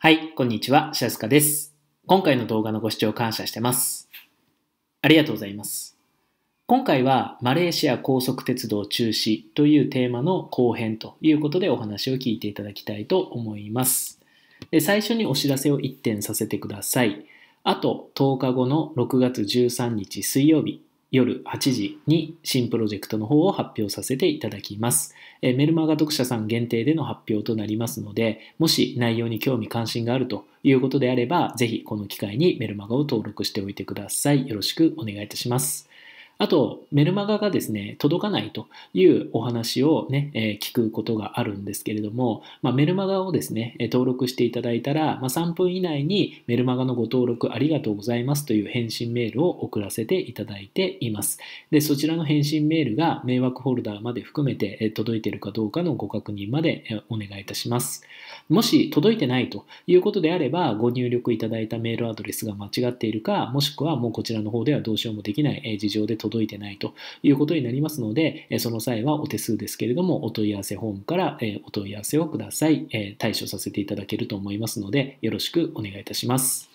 はい、こんにちは、シャスカです。今回の動画のご視聴感謝してます。ありがとうございます。今回はマレーシア高速鉄道中止というテーマの後編ということでお話を聞いていただきたいと思います。で最初にお知らせを1点させてください。あと10日後の6月13日水曜日、夜8時に新プロジェクトの方を発表させていただきます。えメルマガ読者さん限定での発表となりますので、もし内容に興味関心があるということであれば、ぜひこの機会にメルマガを登録しておいてください。よろしくお願いいたします。あと、メルマガがですね、届かないというお話をね、え聞くことがあるんですけれども、まあ、メルマガをですね、登録していただいたら、まあ、3分以内にメルマガのご登録ありがとうございますという返信メールを送らせていただいています。で、そちらの返信メールが迷惑ホルダーまで含めて届いているかどうかのご確認までお願いいたします。もし届いてないということであれば、ご入力いただいたメールアドレスが間違っているか、もしくはもうこちらの方ではどうしようもできない事情で届いてないということになりますので、その際はお手数ですけれども、お問い合わせフォームからお問い合わせをください。対処させていただけると思いますので、よろしくお願いいたします。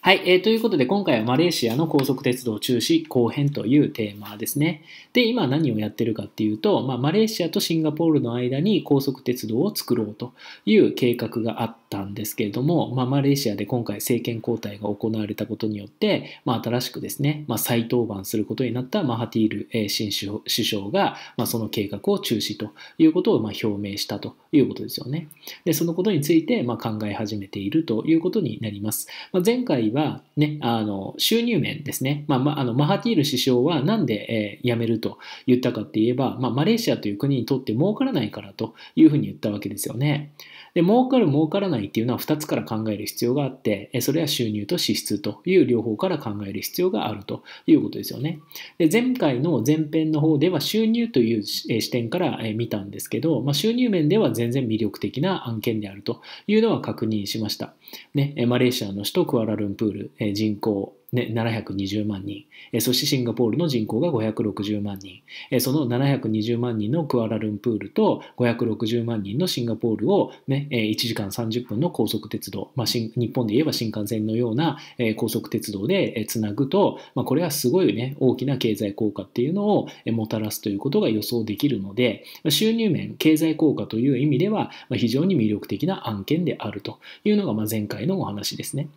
はい、えー、ということで今回はマレーシアの高速鉄道中止後編というテーマですね。で、今何をやってるかっていうと、まあ、マレーシアとシンガポールの間に高速鉄道を作ろうという計画があっったんですけれども、まあ、マレーシアで今回政権交代が行われたことによって、まあ、新しくですね、まあ、再登板することになったマハティール新首相が、まあ、その計画を中止ということをまあ表明したということですよね。で、そのことについてまあ考え始めているということになります。まあ、前回は、ね、あの収入面ですね、まあ、まああのマハティール首相はなんで、えー、辞めると言ったかって言えば、まあ、マレーシアという国にとって儲からないからというふうに言ったわけですよね。で、儲かる儲からないっていうのは2つから考える必要があって、それは収入と支出という両方から考える必要があるということですよね。で、前回の前編の方では収入という視点から見たんですけど、まあ、収入面では全然魅力的な案件であるというのは確認しました。ね、マレーシアの首都クアラルンプール、人口ね、720万人、そしてシンガポールの人口が560万人、その720万人のクアラルンプールと560万人のシンガポールを、ね、1時間30分の高速鉄道、まあ、日本で言えば新幹線のような高速鉄道でつなぐと、まあ、これはすごい、ね、大きな経済効果っていうのをもたらすということが予想できるので収入面経済効果という意味では非常に魅力的な案件であるというのが前回のお話ですね。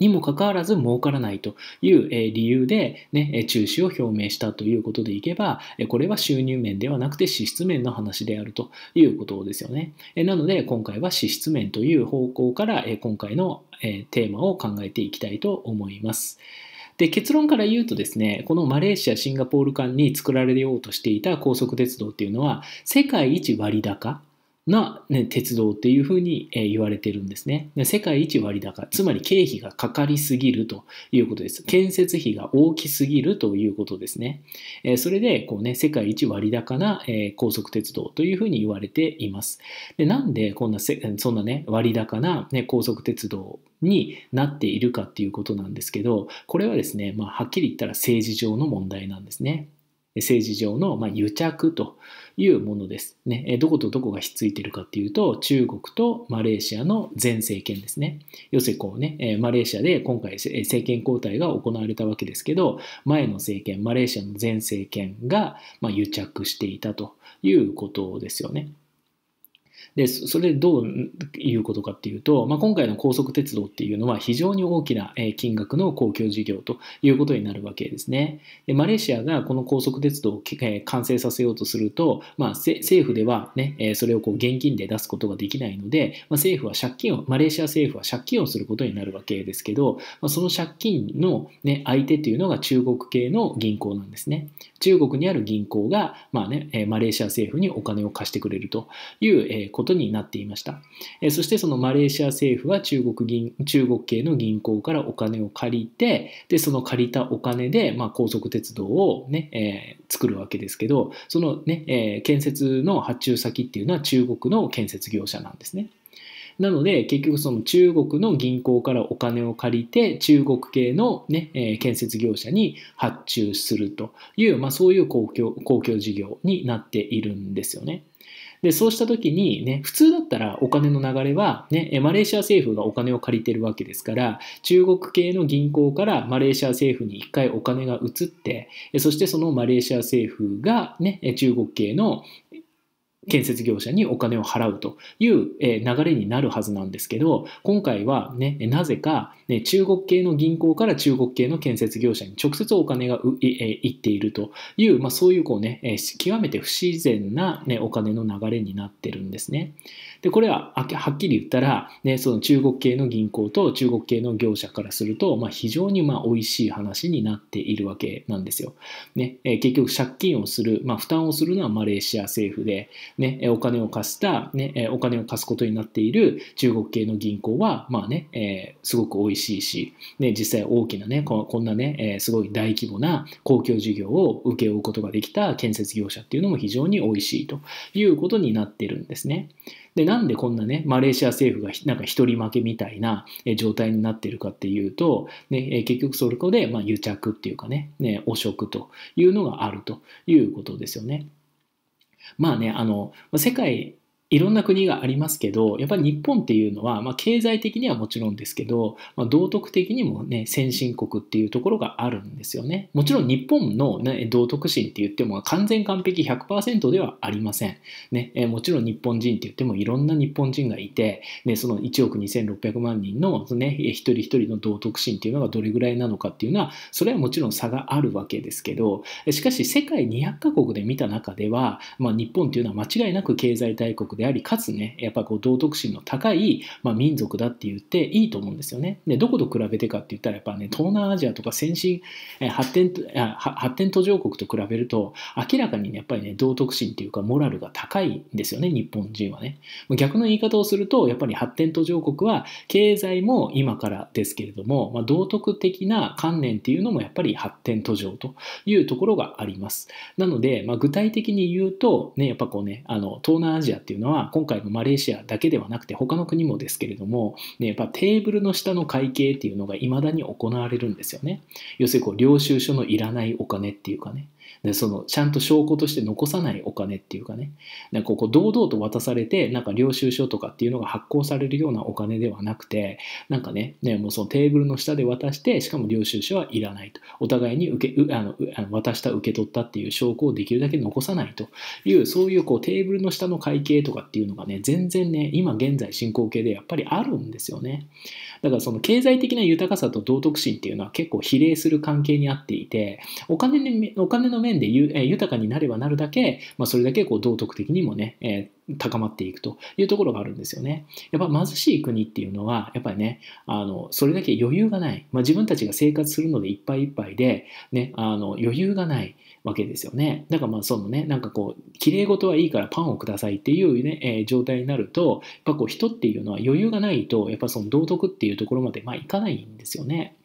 にもかかわらず儲からないという理由で、ね、中止を表明したということでいけば、これは収入面ではなくて支出面の話であるということですよね。なので今回は支出面という方向から今回のテーマを考えていきたいと思います。で結論から言うとですねこのマレーシアシンガポール間に作られようとしていた高速鉄道っていうのは世界一割高な、ね、鉄道っていうふうに、え言われてるんですね。で。世界一割高、つまり経費がかかりすぎるということです。建設費が大きすぎるということですね。えそれで、こうね、世界一割高な、え高速鉄道というふうに言われています。でなんでこんなせ、そんなね、割高な、ね、高速鉄道になっているかっていうことなんですけど、これはですね、まあ、はっきり言ったら政治上の問題なんですね。政治上の、ま癒着というものです、ね。どことどこがひっついてるかっていうと、中国とマレーシアの前政権ですね。要するにこうね、マレーシアで今回政権交代が行われたわけですけど、前の政権、マレーシアの前政権が、ま癒着していたということですよね。で、それでどういうことかっていうと、まあ、今回の高速鉄道っていうのは非常に大きな金額の公共事業ということになるわけですね。で、マレーシアがこの高速鉄道を完成させようとすると、まあ、政府ではね、それをこう現金で出すことができないので、まあ、政府は借金を、マレーシア政府は借金をすることになるわけですけど、まあ、その借金の、ね、相手というのが中国系の銀行なんですね。中国にある銀行が、まあね、マレーシア政府にお金を貸してくれるということことになっていました。そしてそのマレーシア政府は中国銀中国系の銀行からお金を借りて、で、その借りたお金で、まあ、高速鉄道をね、えー、作るわけですけど、そのね、えー、建設の発注先っていうのは中国の建設業者なんですね。なので、結局その中国の銀行からお金を借りて、中国系のね、えー、建設業者に発注するという、まあそういう公共、公共事業になっているんですよね。で、そうした時にね、普通だったらお金の流れはね、マレーシア政府がお金を借りてるわけですから、中国系の銀行からマレーシア政府に一回お金が移って、そしてそのマレーシア政府がね、中国系の建設業者にお金を払うという流れになるはずなんですけど今回はねなぜか、ね、中国系の銀行から中国系の建設業者に直接お金がいっているという、まあ、そういうこうね極めて不自然な、ね、お金の流れになってるんですね。でこれははっきり言ったら、ね、その中国系の銀行と中国系の業者からすると、まあ、非常にまあ美味しい話になっているわけなんですよ。ね、結局借金をする、まあ、負担をするのはマレーシア政府でね、お金を貸した、ね、お金を貸すことになっている中国系の銀行は、まあね、えー、すごく美味しいし、ね、実際大きなね、こんなね、えー、すごい大規模な公共事業を請け負うことができた建設業者っていうのも非常に美味しいということになってるんですね。で、なんでこんなね、マレーシア政府がなんか一人負けみたいな状態になってるかっていうと、ね、結局それこで、ま癒着っていうかね、ね汚職というのがあるということですよね。まあね、あの、世界いろんな国がありますけど、やっぱり日本っていうのは、まあ、経済的にはもちろんですけど、まあ、道徳的にもね、先進国っていうところがあるんですよね。もちろん日本の、ね、道徳心って言っても完全完璧100%ではありません。ね、えもちろん日本人って言ってもいろんな日本人がいて、ね、その1億2600万人の、ね、一人一人の道徳心っていうのがどれぐらいなのかっていうのは、それはもちろん差があるわけですけど、しかし世界200カ国で見た中では、まあ、日本っていうのは間違いなく経済大国であり、かつね、やっぱこう道徳心の高い、まあ、民族だって言っていいと思うんですよね。で、どこと比べてかって言ったら、やっぱね、東南アジアとか先進、発展、発展途上国と比べると、明らかにね、やっぱりね、道徳心っていうか、モラルが高いんですよね、日本人はね。逆の言い方をすると、やっぱり発展途上国は、経済も今からですけれども、まあ、道徳的な観念っていうのも、やっぱり発展途上というところがあります。なので、まあ、具体的に言うと、ね、やっぱこうね、あの、東南アジアっていうのは、のは今回のマレーシアだけではなくて他の国もですけれども、ね、やっぱテーブルの下の会計っていうのが未だに行われるんですよね要するにこう領収書のいらないお金っていうかねでそのちゃんと証拠として残さないお金っていうかねかこ堂々と渡されてなんか領収書とかっていうのが発行されるようなお金ではなくてなんかねねもうそのテーブルの下で渡してしかも領収書はいらないとお互いに受けあの渡した受け取ったっていう証拠をできるだけ残さないというそういうこうテーブルの下の会計とかっていうのがね全然ね今現在進行形でやっぱりあるんですよねだからその経済的な豊かさと道徳心っていうのは結構比例する関係にあっていて、お金にお金の面でゆ、豊かになればなるだけ、まあ、それだけこう道徳的にもね、え高まっていくというところがあるんですよね。やっぱ貧しい国っていうのは、やっぱりね、あの、それだけ余裕がない。まあ、自分たちが生活するのでいっぱいいっぱいで、ね、あの、余裕がないわけですよね。だからまあ、そのね、なんかこう、綺麗事はいいからパンをくださいっていうね、えー、状態になると、やっぱこう、人っていうのは余裕がないと、やっぱその道徳っていうところまで、まあ、いかないんですよね。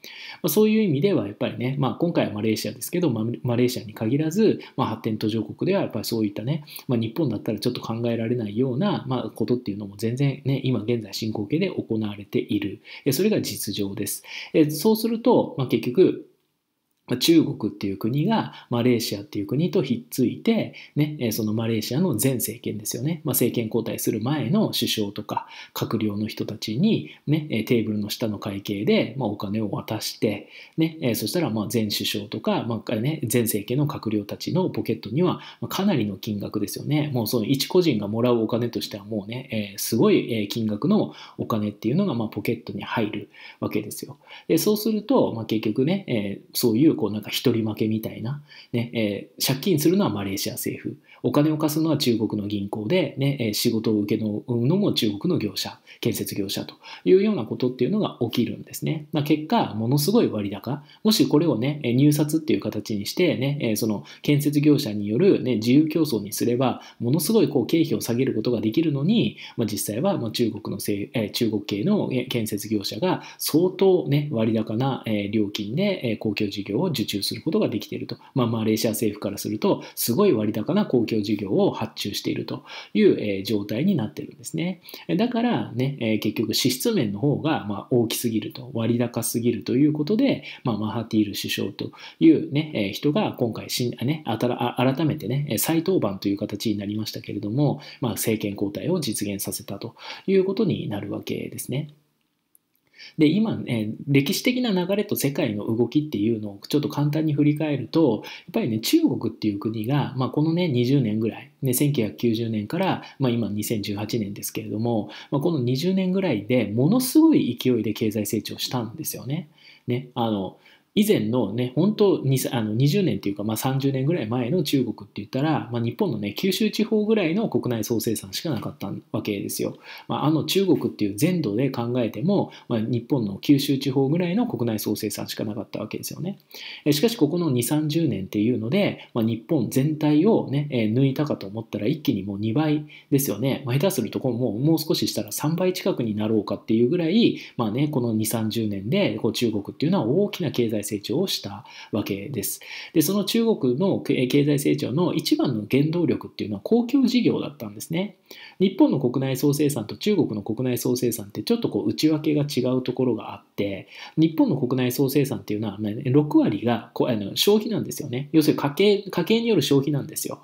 まあ、そういう意味では、やっぱりね、まあ、今回はマレーシアですけど、マレーシアに限らず、まあ、発展途上国では、やっぱりそういったね、まあ、日本だったらちょっと考えられれないような、まあ、ことっていうのも全然ね、今現在進行形で行われている。それが実情です。そうすると、まあ、結局、中国っていう国がマレーシアっていう国とひっついて、ね、そのマレーシアの前政権ですよね、まあ、政権交代する前の首相とか閣僚の人たちに、ね、テーブルの下の会計で、お金を渡して、ね、そしたら前首相とか、前政権の閣僚たちのポケットにはかなりの金額ですよねもうその一個人がもらうお金としてはもうね、すごい金額のお金っていうのがポケットに入るわけですよそうすると、結局ね、そういうう、こうなんか一人負けみたいな、ね、えー、借金するのはマレーシア政府。お金を貸すのは中国の銀行で、ね、仕事を受けののも中国の業者、建設業者というようなことっていうのが起きるんですね。まあ、結果、ものすごい割高。もしこれをね、入札っていう形にして、ね、その建設業者による、ね、自由競争にすれば、ものすごいこう経費を下げることができるのに、まあ、実際はま中国のせい、中国系の建設業者が相当、ね、割高な料金で公共事業を受注することができていると。まあ、マレーシア政府からすると、すごい割高な公共事業を発注しているという、え状態になってるんですね。だからね、え結局支出面の方が、ま大きすぎると、割高すぎるということで、まあ、マハティール首相というね、え人が今回新、ね、改めてね、再登板という形になりましたけれども、まあ、政権交代を実現させたということになるわけですね。で、今、ね、歴史的な流れと世界の動きっていうのをちょっと簡単に振り返ると、やっぱりね、中国っていう国が、まあ、このね、20年ぐらい、ね、1990年から、まあ、今2018年ですけれども、まあ、この20年ぐらいでものすごい勢いで経済成長したんですよね。ね、あの、以前のね、本当にあの20年というか、まあ、30年ぐらい前の中国って言ったら、まあ、日本のね、九州地方ぐらいの国内総生産しかなかったわけですよ。まあ、あの中国っていう全土で考えても、まあ、日本の九州地方ぐらいの国内総生産しかなかったわけですよね。しかし、ここの2、30年っていうので、まあ、日本全体をね、抜いたかと思ったら一気にもう2倍ですよね。まあ、下手するとこもう、もう少ししたら3倍近くになろうかっていうぐらい、まあね、この2、30年でこう中国っていうのは大きな経済済成長をしたわけです。で、その中国の経済成長の一番の原動力っていうのは公共事業だったんですね。日本の国内総生産と中国の国内総生産ってちょっとこう内訳が違うところがあって日本の国内総生産っていうのは6割がこうあの消費なんですよね要するに家計家計による消費なんですよ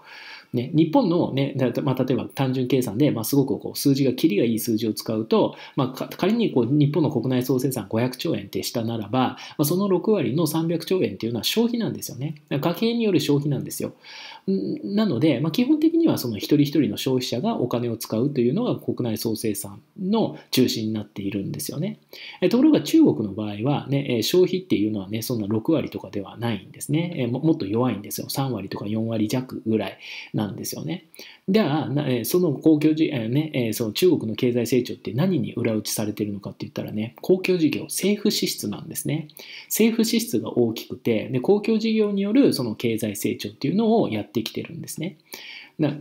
ね、日本のね、まあ、例えば単純計算で、まあ、すごくこう数字がキリがいい数字を使うと、まあ、仮にこう日本の国内総生産500兆円ってしたならば、まあ、その6割の300兆円っていうのは消費なんですよね家計による消費なんですよなので、まあ、基本的にはその一人一人の消費者がお金を使うというのが国内総生産の中心になっているんですよねところが中国の場合は、ね、消費っていうのはねそんな6割とかではないんですねもっと弱いんですよ3割とか4割弱ぐらいなんですよね。では、その公共事、業、ね、その中国の経済成長って何に裏打ちされてるのかって言ったらね、公共事業、政府支出なんですね。政府支出が大きくて、で公共事業によるその経済成長っていうのをやってきてるんですね。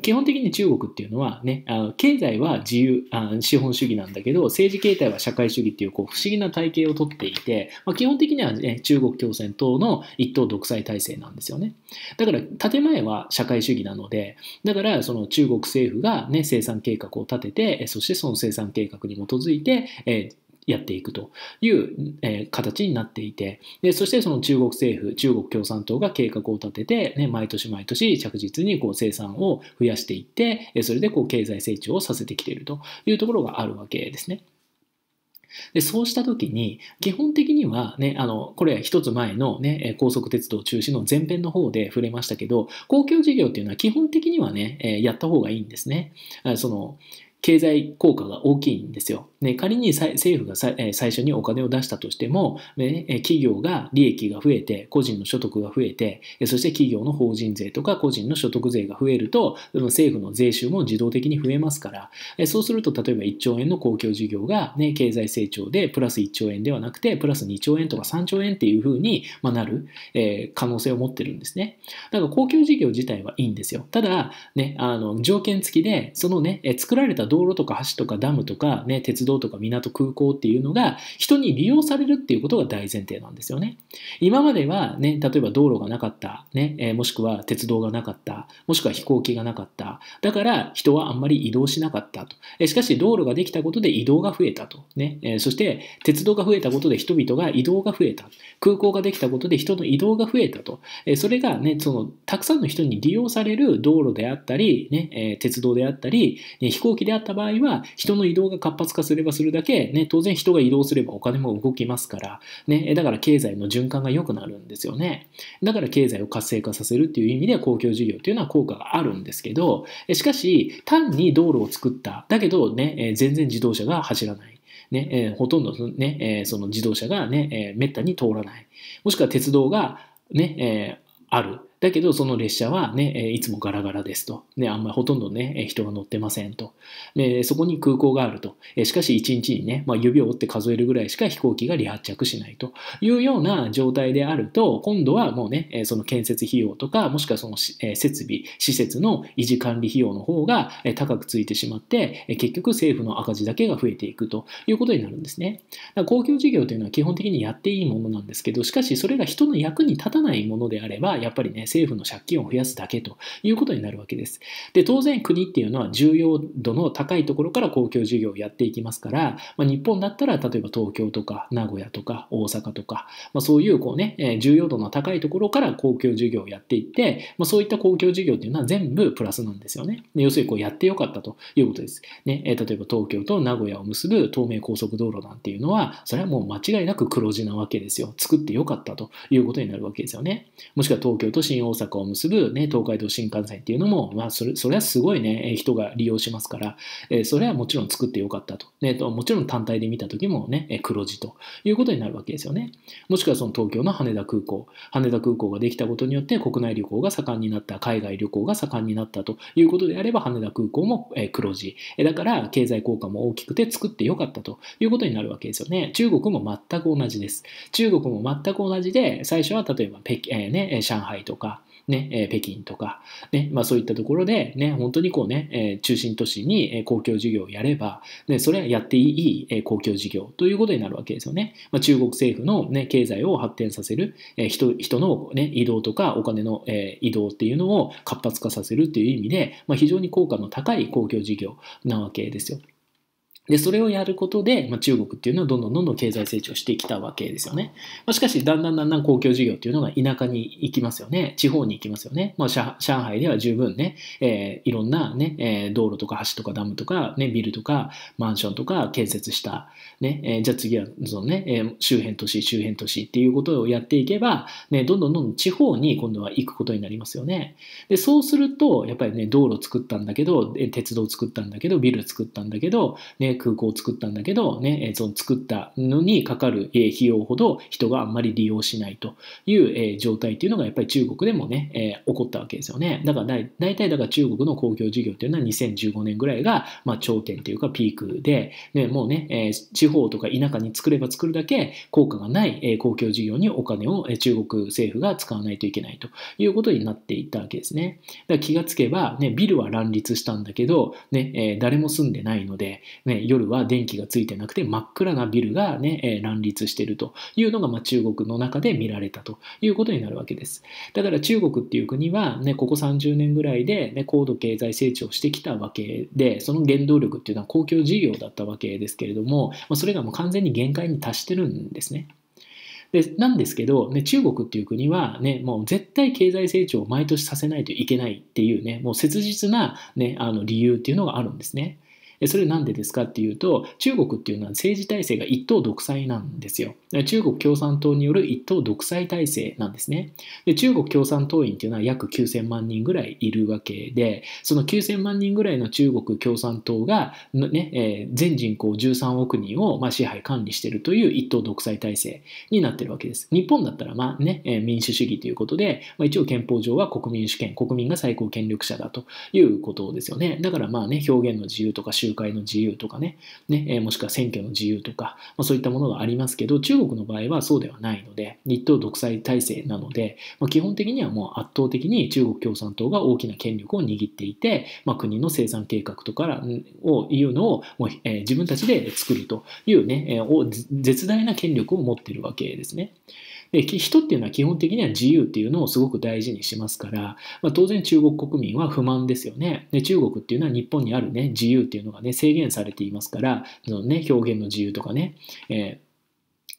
基本的に中国っていうのはね、あ経済は自由あ、資本主義なんだけど、政治形態は社会主義っていうこう不思議な体系をとっていて、まあ、基本的には、ね、中国共産党の一党独裁体制なんですよね。だから建前は社会主義なので、だからその中国政府がね、生産計画を立てて、そしてその生産計画に基づいて、えーやっていくという、えー、形になっていてでそしてその中国政府中国共産党が計画を立てて、ね、毎年毎年着実にこう生産を増やしていってそれでこう経済成長をさせてきているというところがあるわけですね。でそうした時に基本的には、ね、あのこれ一つ前の、ね、高速鉄道中止の前編の方で触れましたけど公共事業っていうのは基本的にはねやった方がいいんですね。その経済効果が大きいんですよ。ね、仮に政府が最初にお金を出したとしても、ね、企業が利益が増えて、個人の所得が増えて、そして企業の法人税とか個人の所得税が増えると、政府の税収も自動的に増えますから、そうすると例えば1兆円の公共事業が、ね、経済成長でプラス1兆円ではなくて、プラス2兆円とか3兆円っていうふうになる可能性を持ってるんですね。だから公共事業自体はいいんですよ。ただ、ね、あの条件付きで、そのね、作られた道路とか橋とかダムとか、ね、鉄道道とか港空港っていうのが人に利用されるっていうことが大前提なんですよね。今まではね、例えば道路がなかった、ね、えもしくは鉄道がなかった、もしくは飛行機がなかった。だから人はあんまり移動しなかったと。えしかし道路ができたことで移動が増えたと。ね、えそして鉄道が増えたことで人々が移動が増えた。空港ができたことで人の移動が増えたと。えそれがね、そのたくさんの人に利用される道路であったり、ね、え鉄道であったり、ね、飛行機であった場合は人の移動が活発化するればするだけ、ね、当然人が移動すればお金も動きますから、ね、だから経済の循環が良くなるんですよね。だから経済を活性化させるっていう意味で公共事業っていうのは効果があるんですけど、しかし単に道路を作った、だけどね、え全然自動車が走らない。ねえー、ほとんどね、えー、その自動車がね、えー、めったに通らない。もしくは鉄道がね、えー、ある。だけど、その列車はね、いつもガラガラですと。ね、あんまりほとんどね、人が乗ってませんと。で、そこに空港があると。しかし、1日にね、まあ、指を折って数えるぐらいしか飛行機が離発着しないというような状態であると、今度はもうね、その建設費用とか、もしくはその設備、施設の維持管理費用の方が高くついてしまって、結局政府の赤字だけが増えていくということになるんですね。だから公共事業というのは基本的にやっていいものなんですけど、しかしそれが人の役に立たないものであれば、やっぱりね、政府の借金を増やすだけということになるわけです。で、当然国っていうのは重要度の高いところから公共事業をやっていきますから、まあ、日本だったら例えば東京とか名古屋とか大阪とか、まあ、そういうこうね、重要度の高いところから公共事業をやっていって、まあ、そういった公共事業っていうのは全部プラスなんですよね。要するにこうやってよかったということです。ね、例えば東京と名古屋を結ぶ東名高速道路なんていうのは、それはもう間違いなく黒字なわけですよ。作ってよかったということになるわけですよね。もしくは東京と新新大阪を結ぶ、ね、東海道新幹線っていうのも、まあ、それそれはすごいね、人が利用しますから、えそれはもちろん作ってよかったと。ね、ともちろん単体で見た時もね、黒字ということになるわけですよね。もしくはその東京の羽田空港。羽田空港ができたことによって国内旅行が盛んになった、海外旅行が盛んになったということであれば、羽田空港も黒字。だから経済効果も大きくて作ってよかったということになるわけですよね。中国も全く同じです。中国も全く同じで、最初は例えば北、えー、ね、上海とか、ね、え北京とか、ね、まあそういったところで、ね、本当にこうね、え中心都市に公共事業をやれば、ね、それはやっていい公共事業ということになるわけですよね。まあ、中国政府の、ね、経済を発展させる、え人人の、ね、移動とかお金の、え移動っていうのを活発化させるっていう意味で、まあ、非常に効果の高い公共事業なわけですよ。で、それをやることで、まあ、中国っていうのはどんどんどんどん経済成長してきたわけですよね。まあ、しかし、だんだんだんだん公共事業っていうのが田舎に行きますよね。地方に行きますよね。まあ、上海では十分ね、えー、いろんなね、えー、道路とか橋とかダムとか、ね、ビルとかマンションとか建設した。ね、えー、じゃあ次はそのね、えー、周辺都市、周辺都市っていうことをやっていけば、ね、どんどんどんどん地方に今度は行くことになりますよね。で、そうすると、やっぱりね、道路作ったんだけど、鉄道作ったんだけど、ビル作ったんだけど、ね、空港を作ったんだけど、ね、その作ったのにかかる費用ほど人があんまり利用しないという状態っていうのがやっぱり中国でもね、え起こったわけですよね。だから大体だから中国の公共事業っていうのは2015年ぐらいが、まあ、頂点というかピークで、ね、もうね、え地方とか田舎に作れば作るだけ効果がない公共事業にお金を中国政府が使わないといけないということになっていったわけですね。だから気がつけば、ね、ビルは乱立したんだけど、ね、え誰も住んでないので、ね、夜は電気がついてなくて真っ暗なビルがね、え乱立してるというのが、ま中国の中で見られたということになるわけです。だから中国っていう国は、ね、ここ30年ぐらいで、ね、高度経済成長してきたわけで、その原動力っていうのは公共事業だったわけですけれども、まそれがもう完全に限界に達してるんですね。でなんですけど、ね、中国っていう国は、ね、もう絶対経済成長を毎年させないといけないっていうね、もう切実な、ね、あの理由っていうのがあるんですね。それなんでですかっていうと、中国っていうのは政治体制が一党独裁なんですよ。中国共産党による一党独裁体制なんですね。で中国共産党員っていうのは約9000万人ぐらいいるわけで、その9000万人ぐらいの中国共産党が、ねえー、全人口13億人をま支配管理しているという一党独裁体制になってるわけです。日本だったらまあね、えー、民主主義ということで、まあ、一応憲法上は国民主権、国民が最高権力者だということですよね。だからまあね、表現の自由とか集会の自由とかね、ねえもしくは選挙の自由とか、まあ、そういったものがありますけど、中国の場合はそうではないので、日党独裁体制なので、まあ、基本的にはもう圧倒的に中国共産党が大きな権力を握っていて、まあ、国の生産計画とかを言うのをもう、えー、自分たちで作るというね、えー、絶大な権力を持っているわけですね。で人っていうのは基本的には自由っていうのをすごく大事にしますから、まあ、当然中国国民は不満ですよねで中国っていうのは日本にあるね自由っていうのがね制限されていますからその、ね、表現の自由とかね、えー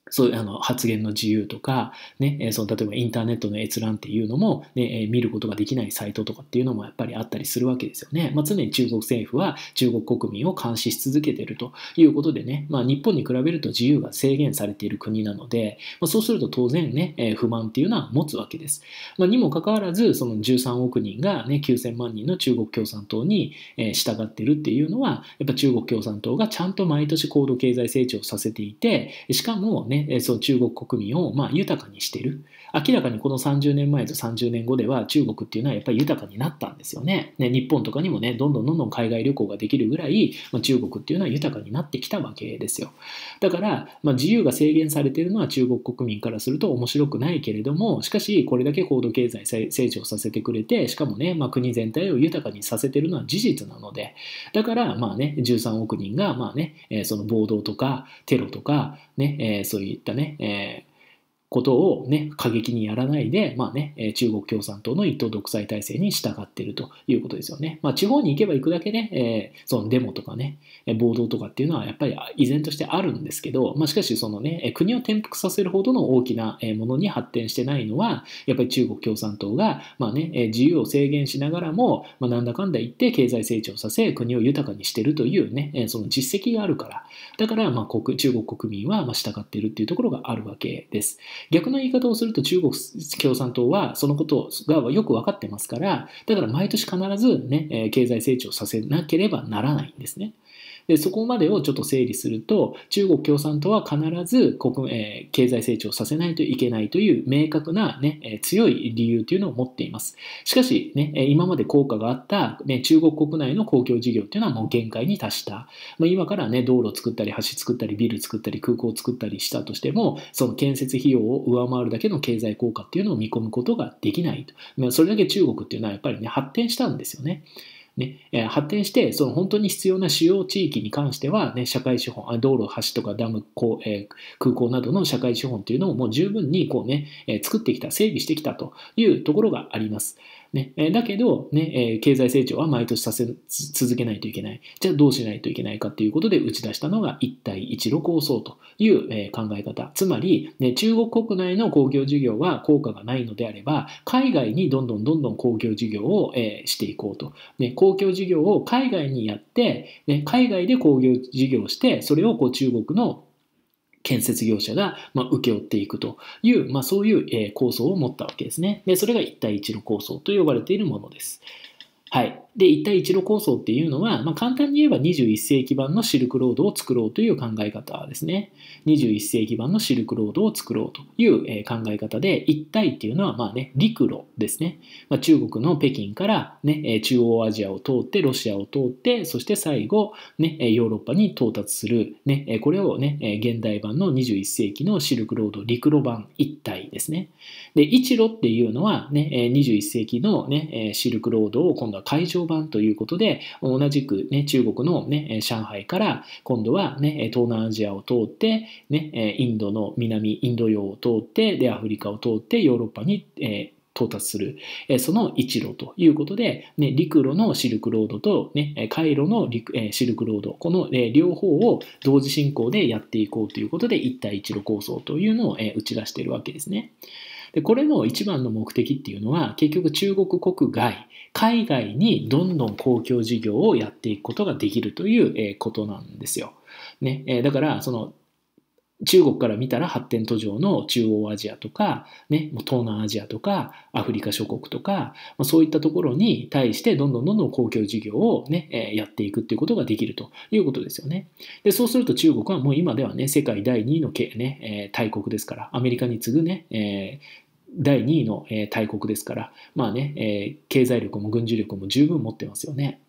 そうあの発言の自由とか、ね、その例えばインターネットの閲覧っていうのもね、え見ることができないサイトとかっていうのもやっぱりあったりするわけですよね。まあ、常に中国政府は中国国民を監視し続けているということでね、まあ、日本に比べると自由が制限されている国なので、まあ、そうすると当然ね、え不満っていうのは持つわけです。まにもかかわらず、その13億人が、ね、9000万人の中国共産党に、え従ってるっていうのは、やっぱ中国共産党がちゃんと毎年高度経済成長させていて、しかもね、その中国国民をまあ豊かにしている明らかにこの30年前と30年後では中国っていうのはやっぱり豊かになったんですよね。ね日本とかにもね、どんどんどんどん海外旅行ができるぐらい、まあ、中国っていうのは豊かになってきたわけですよ。だから、まあ、自由が制限されているのは中国国民からすると面白くないけれども、しかしこれだけ高度経済成長させてくれて、しかもね、まあ、国全体を豊かにさせてるのは事実なので、だからまあね、13億人がまあね、その暴動とかテロとか、ね、そういったね、ことをね、過激にやらないで、まあね、中国共産党の一党独裁体制に従っているということですよね。まあ地方に行けば行くだけね、えー、そのデモとかね、暴動とかっていうのはやっぱり依然としてあるんですけど、まあしかしそのね、国を転覆させるほどの大きなものに発展してないのは、やっぱり中国共産党が、まあね、自由を制限しながらも、まあなんだかんだ言って経済成長させ、国を豊かにしてるというね、その実績があるから、だからまあ国中国国民は従っているっていうところがあるわけです。逆の言い方をすると中国共産党はそのことがよく分かってますから、だから毎年必ずね、経済成長させなければならないんですね。でそこまでをちょっと整理すると中国共産党は必ず国、えー、経済成長させないといけないという明確なね、え強い理由というのを持っていますしかし、ね、今まで効果があった、ね、中国国内の公共事業というのはもう限界に達した、まあ、今から、ね、道路作ったり橋作ったりビル作ったり空港作ったりしたとしてもその建設費用を上回るだけの経済効果っていうのを見込むことができないと、まあ、それだけ中国っていうのはやっぱり、ね、発展したんですよね。ね、え発展して、その本当に必要な主要地域に関しては、ね、社会資本、あ道路、橋とかダム、こうえ空港などの社会資本というのをもう十分にこうね、え作ってきた、整備してきたというところがあります。ね、えだけど、ねえ経済成長は毎年させ続けないといけない。じゃあどうしないといけないかということで打ち出したのが一帯一路構想という、え考え方。つまり、ね、中国国内の公共事業は効果がないのであれば、海外にどんどんどんどん公共事業を、えしていこうと。ね、公共事業を海外にやって、ね、海外で工業事業をして、それをこう中国の建設業者が、まあ、請け負っていくという、まあ、そういう、え構想を持ったわけですね。で、それが一対一の構想と呼ばれているものです。はい。で、一帯一路構想っていうのは、まあ、簡単に言えば21世紀版のシルクロードを作ろうという考え方ですね。21世紀版のシルクロードを作ろうという考え方で、一帯っていうのは、まあね、陸路ですね。まあ、中国の北京から、ね、中央アジアを通って、ロシアを通って、そして最後、ね、ヨーロッパに到達する、ね、これをね、現代版の21世紀のシルクロード陸路版一帯ですね。で、一路っていうのは、ね、21世紀の、ね、シルクロードを今度は海上称版ということで、同じく、ね、中国の、ね、上海から今度は、ね、東南アジアを通って、ね、インドの南インド洋を通ってでアフリカを通ってヨーロッパに、えー到達する、その一路ということで、ね、陸路のシルクロードと、ね、回路のシルクロード、この両方を同時進行でやっていこうということで、一帯一路構想というのを打ち出しているわけですね。でこれの一番の目的っていうのは結局中国国外海外にどんどん公共事業をやっていくことができるということなんですよ。ね、だからその中国から見たら発展途上の中央アジアとか、ね、東南アジアとかアフリカ諸国とかそういったところに対してどんどんどんどん公共事業を、ね、やっていくっていうことができるということですよね。でそうすると中国はもう今ではね世界第2位の、ね、大国ですからアメリカに次ぐね、第2位の大国ですから、まあね、経済力も軍事力も十分持ってますよね。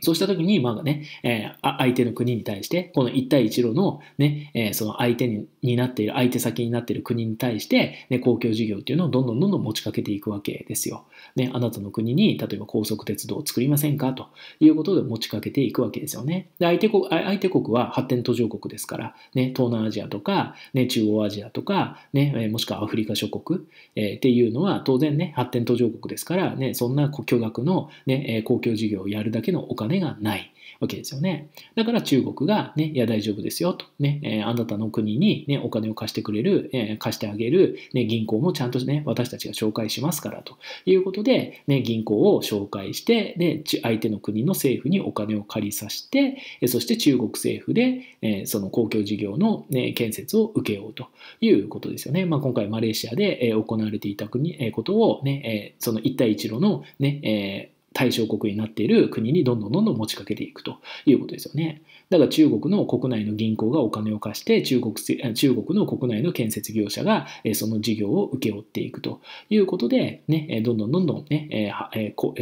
そうした時に、まあね、えー、相手の国に対して、この一帯一路のね、えー、その相手にになっている、相手先になっている国に対して、ね、公共事業っていうのをどんどんどんどん持ちかけていくわけですよ。ね、あなたの国に、例えば高速鉄道を作りませんかということで持ちかけていくわけですよね。で相手国相手国は発展途上国ですから、ね、東南アジアとか、ね、中央アジアとか、ね、もしくはアフリカ諸国、えー、っていうのは当然ね、発展途上国ですから、ね、そんな巨額の、ね、公共事業をやるだけのお金金がないわけですよね。だから中国が、ね、いや大丈夫ですよと、ねえー、あなたの国に、ね、お金を貸してくれる、えー、貸してあげる、ね、銀行もちゃんと、ね、私たちが紹介しますからということで、ね、銀行を紹介して、ね、相手の国の政府にお金を借りさせて、そして中国政府で、えー、その公共事業の、ね、建設を受けようということですよね。まあ、今回マレーシアで行われていた国、えー、ことを、ね、その一帯一路の、ねえー対象国になっている国にどんどんどんどん持ちかけていくということですよね。だから中国の国内の銀行がお金を貸して中国中国の国内の建設業者がその事業を請け負っていくということで、ね、どんどんどんどん、ね、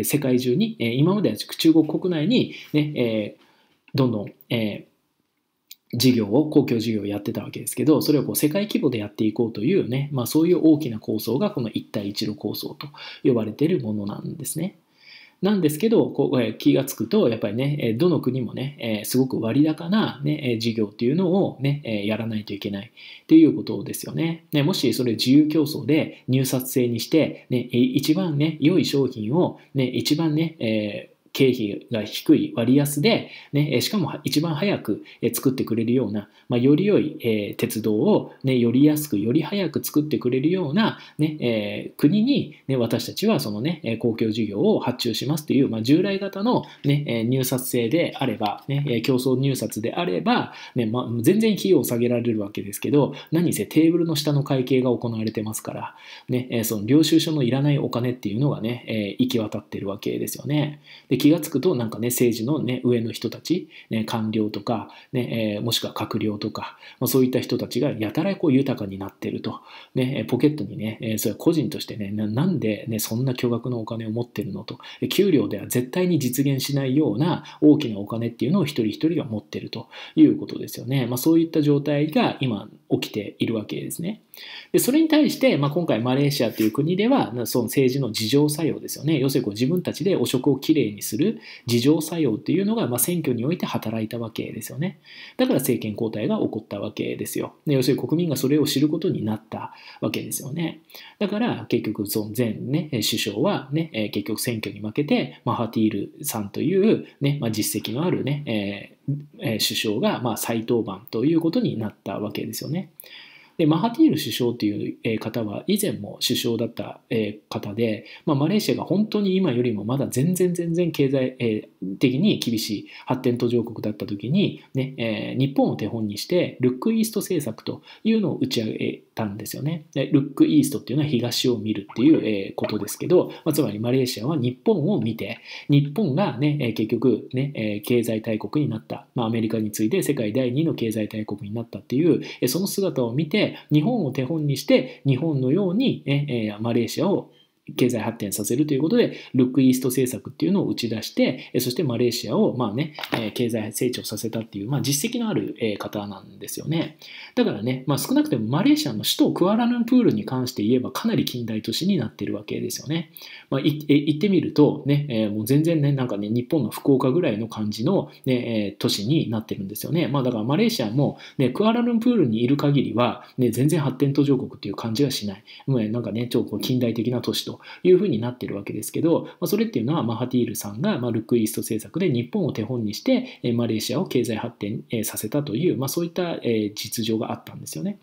世界中に今までは中国国内に、ね、どんどん、え事業を公共事業をやってたわけですけどそれをこう世界規模でやっていこうというね、まあ、そういう大きな構想がこの一帯一路構想と呼ばれているものなんですね。なんですけど、こう気がつくと、やっぱりね、どの国もね、すごく割高な、ね、事業っていうのをね、やらないといけないっていうことですよね。ねもしそれ自由競争で入札制にして、ね、一番ね、良い商品を、ね、一番ね、えー経費が低い割安で、ね、しかも一番早く作ってくれるような、まあ、より良い、え鉄道を、ね、より安くより早く作ってくれるようなね、え国に、ね、私たちはその、ね、公共事業を発注しますという、まあ、従来型の、ね、入札制であれば、ね、競争入札であればね、まあ、全然費用を下げられるわけですけど何せテーブルの下の会計が行われてますから、ね、その領収書のいらないお金っていうのがね、え行き渡ってるわけですよね。で気がつくと、なんかね、政治のね、上の人たち、ね、官僚とか、ね、えもしくは閣僚とか、まあ、そういった人たちがやたらこう豊かになってると、ね、ポケットにね、えそれは個人としてね、なんで、ね、そんな巨額のお金を持ってるのと、給料では絶対に実現しないような大きなお金っていうのを一人一人が持ってるということですよね。まあ、そういった状態が今、起きているわけですね。でそれに対して、まあ、今回マレーシアという国ではその政治の自浄作用ですよね要するにこう自分たちで汚職をきれいにする自浄作用というのが、まあ、選挙において働いたわけですよねだから政権交代が起こったわけですよで要するに国民がそれを知ることになったわけですよねだから結局その前、ね、首相は、ね、結局選挙に負けて、まあ、ハティールさんというね、まあ、実績のあるね、ねえーえ首相が、ま再登板ということになったわけですよね。でマハティール首相という方は以前も首相だった方で、まあ、マレーシアが本当に今よりもまだ全然全然経済的に厳しい発展途上国だった時に、ね、日本を手本にしてルックイースト政策というのを打ち上げたんですよね。で、ルックイーストっていうのは東を見るっていう、えことですけど、まつまりマレーシアは日本を見て、日本がね、え結局ね、え経済大国になった、まあ、アメリカに次いで世界第2の経済大国になったっていう、えその姿を見て、日本を手本にして、日本のように、ねえマレーシアを経済発展させるということで、ルックイースト政策っていうのを打ち出して、そしてマレーシアを、まあね、経済成長させたっていう、まあ実績のある方なんですよね。だからね、まあ少なくてもマレーシアの首都クアラルンプールに関して言えばかなり近代都市になってるわけですよね。まあ行ってみると、ね、もう全然ね、なんかね、日本の福岡ぐらいの感じの、ね、都市になってるんですよね。まあだからマレーシアも、ね、クアラルンプールにいる限りは、ね、全然発展途上国っていう感じはしない。もうなんかね、超近代的な都市とというふうになってるわけですけど、まあ、それっていうのはマハティールさんが、まあ、ルックイースト政策で日本を手本にしてマレーシアを経済発展させたという、まあ、そういった実情があったんですよね。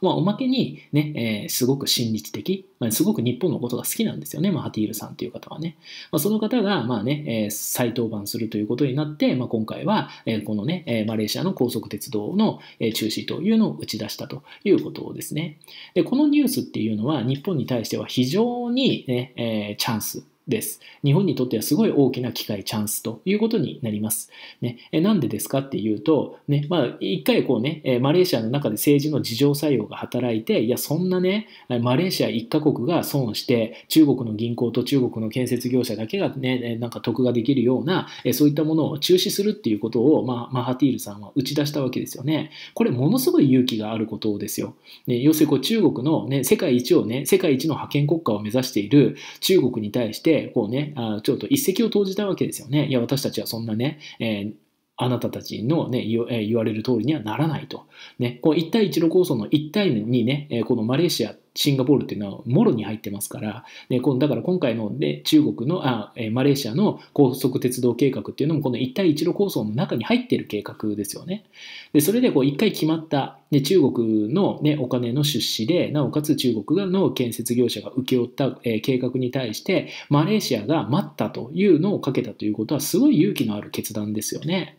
まあ、おまけにね、えー、すごく親日的、まあ、すごく日本のことが好きなんですよね、まあ、ハティールさんという方はね。まあ、その方が、まあねえー、再登板するということになって、まあ、今回は、えー、このね、えー、マレーシアの高速鉄道の、え中止というのを打ち出したということですね。でこのニュースっていうのは日本に対しては非常にね、ねえー、チャンスです。日本にとってはすごい大きな機会、チャンスということになります。ね、えなんでですかっていうと、ね、まあ、一回こうね、マレーシアの中で政治の自浄作用が働いて、いや、そんなね、マレーシア1カ国が損して、中国の銀行と中国の建設業者だけがね、なんか得ができるような、そういったものを中止するっていうことを、まあ、マハティールさんは打ち出したわけですよね。これ、ものすごい勇気があることですよ。ね、要するにこう中国の、ね、世界一をね、世界一の覇権国家を目指している中国に対して、で、こうね、あちょっと一石を投じたわけですよね。いや、私たちはそんなね、えーあなたたちのね、言われる通りにはならないと。ね、こう1対1の構想の1対にね、このマレーシア、シンガポールっていうのはもろに入ってますから、ね、このだから今回の、ね、中国のあ、マレーシアの高速鉄道計画っていうのもこの1対1の構想の中に入ってる計画ですよね。で、それでこう1回決まったで中国の、ね、お金の出資でなおかつ中国の建設業者が請け負った、えー、計画に対してマレーシアが待ったというのをかけたということはすごい勇気のある決断ですよね。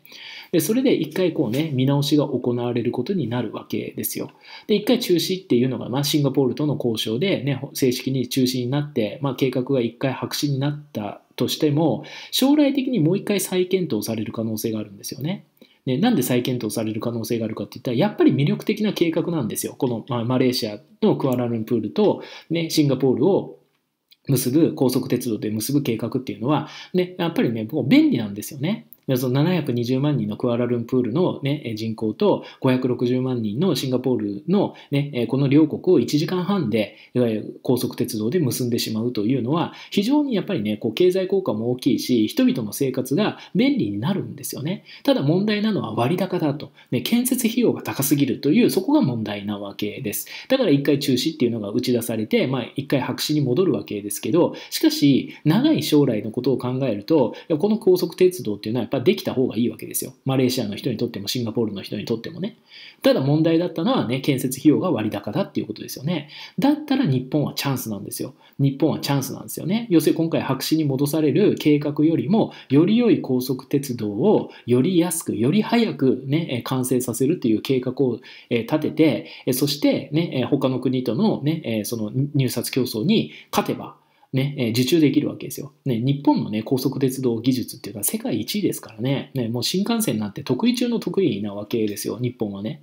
でそれで一回こうね見直しが行われることになるわけですよ。で一回中止っていうのが、まあ、シンガポールとの交渉で、ね、正式に中止になって、まあ、計画が一回白紙になったとしても将来的にもう一回再検討される可能性があるんですよね。ね、なんで再検討される可能性があるかっていったら、やっぱり魅力的な計画なんですよ。この、まあ、マレーシアのクアラルンプールと、ね、シンガポールを結ぶ高速鉄道で結ぶ計画っていうのは、ね、やっぱりね、もう便利なんですよね。でその720万人のクアラルンプールの、ね、人口と560万人のシンガポールの、ね、この両国を1時間半でいわゆる高速鉄道で結んでしまうというのは非常にやっぱりねこう経済効果も大きいし人々の生活が便利になるんですよねただ問題なのは割高だと、ね、建設費用が高すぎるというそこが問題なわけですだから一回中止っていうのが打ち出されて、まあ、一回白紙に戻るわけですけどしかし長い将来のことを考えるとこの高速鉄道っていうのはやっぱりができた方がいいわけですよ。マレーシアの人にとってもシンガポールの人にとってもね。ただ問題だったのはね、建設費用が割高だっていうことですよね。だったら日本はチャンスなんですよ。日本はチャンスなんですよね。要するに今回白紙に戻される計画よりも、より良い高速鉄道をより安く、より早くね、完成させるっていう計画を立てて、そしてね、他の国とのね、その入札競争に勝てば、ね、受注できるわけですよ。ね、日本のね、高速鉄道技術っていうのは世界1位ですからね、ね、もう新幹線なんて得意中の得意なわけですよ、日本はね。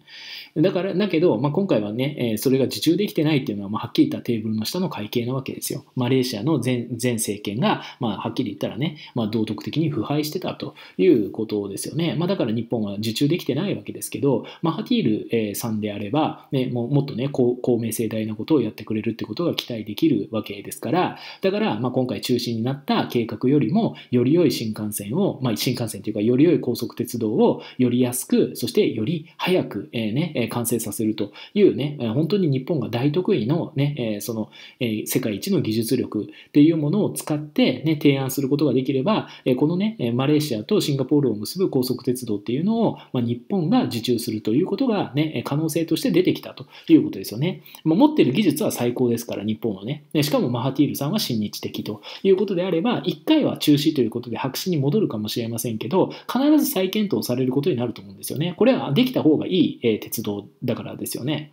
だから、だけど、まあ、今回はね、それが受注できてないっていうのは、まあ、はっきり言ったテーブルの下の会計なわけですよ。マレーシアの前政権が、まあ、はっきり言ったらね、まあ、道徳的に腐敗してたということですよね。まあ、だから日本は受注できてないわけですけど、ハティールさんであれば、ね、ももっとね、公明正大なことをやってくれるってことが期待できるわけですから、だから、まあ、今回中止になった計画よりも、より良い新幹線を、まあ、新幹線というか、より良い高速鉄道をより安く、そしてより早く、えー、ね、完成させるというね、本当に日本が大得意のね、えその、えー、世界一の技術力っていうものを使って、ね、提案することができれば、えこのね、マレーシアとシンガポールを結ぶ高速鉄道っていうのを、まあ、日本が受注するということがね、可能性として出てきたということですよね。まあ、持ってる技術は最高ですから、日本はね。しかもマハティールさんは親日的ということであれば、1回は中止ということで白紙に戻るかもしれませんけど、必ず再検討されることになると思うんですよね。これはできた方がいい、え鉄道だからですよね。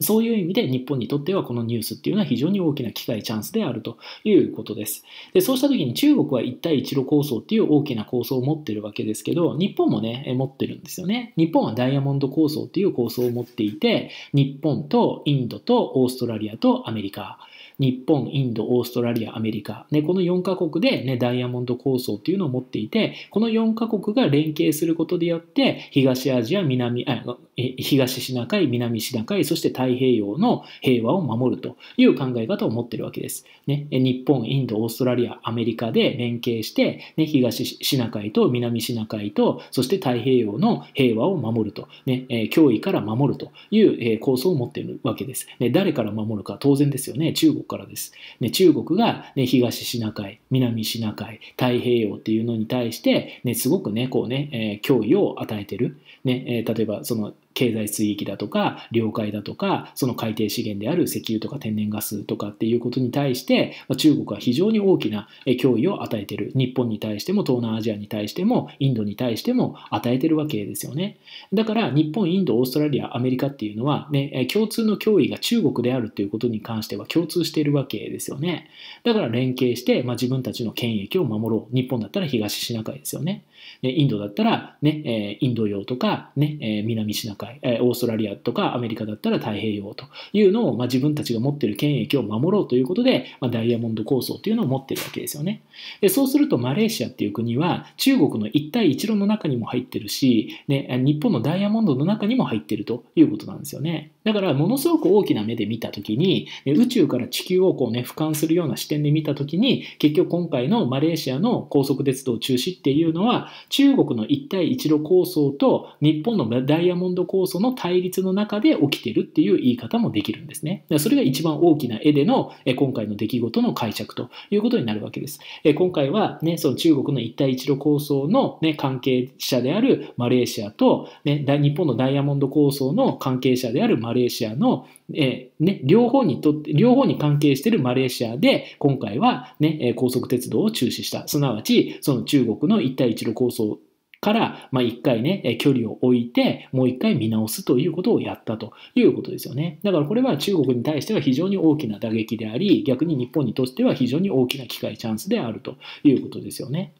そういう意味で日本にとってはこのニュースっていうのは非常に大きな機会、チャンスであるということです。でそうした時に中国は一帯一路構想っていう大きな構想を持ってるわけですけど、日本もね、持ってるんですよね。日本はダイヤモンド構想っていう構想を持っていて、日本とインドとオーストラリアとアメリカ。日本、インド、オーストラリア、アメリカ、ね、この4カ国で、ね、ダイヤモンド構想っていうのを持っていて、この4カ国が連携することによって、東アジア、南、あ東シナ海、南シナ海、そして太平洋の平和を守るという考え方を持ってるわけです。ね、日本、インド、オーストラリア、アメリカで連携して、ね、東シナ海と南シナ海と、そして太平洋の平和を守ると、ね、脅威から守るという構想を持っているわけです。ね、誰から守るか当然ですよね。中国からです。ね、中国が、ね、東シナ海、南シナ海、太平洋っていうのに対して、ね、すごくね、こうね、えー、脅威を与えてる。ね、えー、例えばその経済水域だとか領海だとかその海底資源である石油とか天然ガスとかっていうことに対して中国は非常に大きな脅威を与えている日本に対しても東南アジアに対してもインドに対しても与えているわけですよねだから日本インドオーストラリアアメリカっていうのは、ね、共通の脅威が中国であるということに関しては共通しているわけですよねだから連携して、まあ、自分たちの権益を守ろう日本だったら東シナ海ですよねね、インドだったら、ね、インド洋とか、ね、南シナ海、オーストラリアとかアメリカだったら太平洋というのを、まあ、自分たちが持ってる権益を守ろうということで、まあ、ダイヤモンド構想というのを持ってるわけですよね。でそうするとマレーシアっていう国は中国の一帯一路の中にも入ってるし、ね、日本のダイヤモンドの中にも入ってるということなんですよね。だからものすごく大きな目で見た時に宇宙から地球をこうね俯瞰するような視点で見た時に結局今回のマレーシアの高速鉄道中止っていうのは中国の一帯一路構想と日本のダイヤモンド構想の対立の中で起きてるっていう言い方もできるんですね。それが一番大きな絵での今回の出来事の解釈ということになるわけです。今回は、ね、その中国の一帯一路構想の、ね、関係者であるマレーシアと、ね、日本のダイヤモンド構想の関係者であるマレーシアマレーシアの、えー、ね、両方にとって、両方に関係しているマレーシアで、今回は、ね、高速鉄道を中止した。すなわち、その中国の一帯一路構想から、まあ、回ね、距離を置いて、もう1回見直すということをやったということですよね。だからこれは中国に対しては非常に大きな打撃であり、逆に日本にとっては非常に大きな機会チャンスであるということですよね。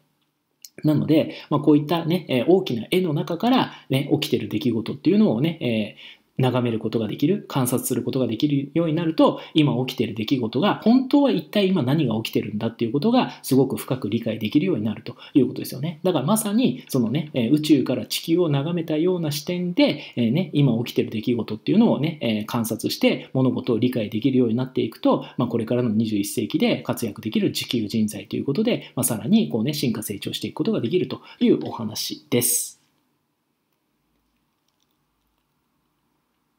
なので、まあ、こういったね、え大きな絵の中から、ね、起きてる出来事っていうのをね、え眺めることができる、観察することができるようになると、今起きている出来事が、本当は一体今何が起きているんだっていうことが、すごく深く理解できるようになるということですよね。だからまさに、そのね、宇宙から地球を眺めたような視点で、えね、今起きている出来事っていうのをね、え観察して、物事を理解できるようになっていくと、まあ、これからの21世紀で活躍できる地球人材ということで、まあ、さらにこうね、進化成長していくことができるというお話です。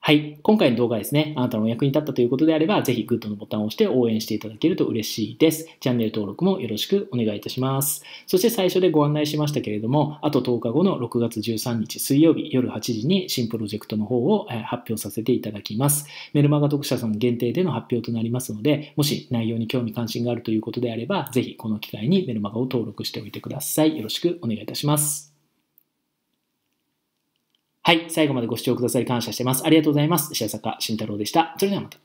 はい。今回の動画ですね、あなたのお役に立ったということであれば、ぜひグッドのボタンを押して応援していただけると嬉しいです。チャンネル登録もよろしくお願いいたします。そして最初でご案内しましたけれども、あと10日後の6月13日水曜日夜8時に新プロジェクトの方を発表させていただきます。メルマガ読者さん限定での発表となりますので、もし内容に興味関心があるということであれば、ぜひこの機会にメルマガを登録しておいてください。よろしくお願いいたします。はい、最後までご視聴くださり感謝してます。ありがとうございます。白坂慎太郎でした。それではまた。